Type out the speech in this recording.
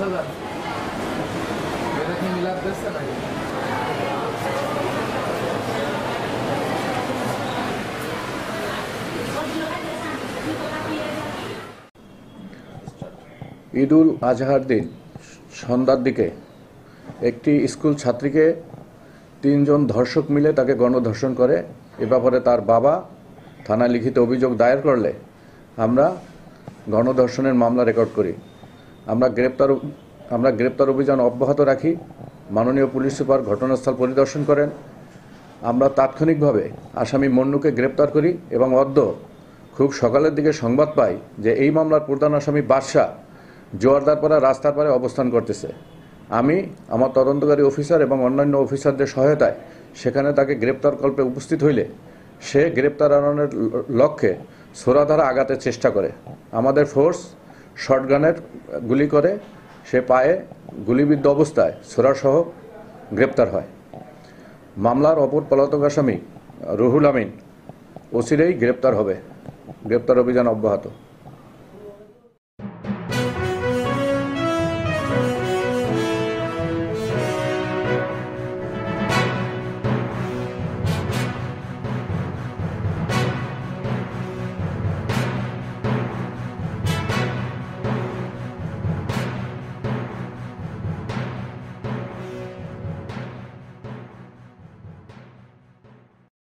পঞ্চাশ হাজার এটা কি মিলাপ দিচ্ছে নাকি ঈদুল আজহার দিন সন্ধ্যার দিকে একটি স্কুল ছাত্রীকে তিনজন ধর্ষক মিলে তাকে গণধর্ষণ করে এ ব্যাপারে তার বাবা থানায় লিখিত অভিযোগ দায়ের করলে আমরা গণধর্ষণের মামলা রেকর্ড করি আমরা গ্রেপ্তার আমরা গ্রেপ্তার অভিযান অব্যাহত রাখি মাননীয় পুলিশ সুপার ঘটনাস্থল পরিদর্শন করেন আমরা তাৎক্ষণিকভাবে আসামি মন্নুকে গ্রেপ্তার করি এবং অদ্য খুব সকালের দিকে সংবাদ পাই যে এই মামলার প্রধান আসামি বাদশাহ জোয়ারদার পাড়া রাস্তার পারে অবস্থান করতেছে আমি আমার তদন্তকারী অফিসার এবং অন্যান্য অফিসারদের সহায়তায় সেখানে তাকে গ্রেপ্তার কল্পে উপস্থিত হইলে সে গ্রেপ্তার আনানোর লক্ষ্যে সোরাধারা আঘাতের চেষ্টা করে আমাদের ফোর্স শর্টগানের গুলি করে সে পায়ে গুলিবিদ্ধ অবস্থায় সোরাসহ গ্রেপ্তার হয় মামলার অপর পলাতক আসামি রুহুল আমিন ওসিরেই গ্রেপ্তার হবে গ্রেপ্তার অভিযান অব্যাহত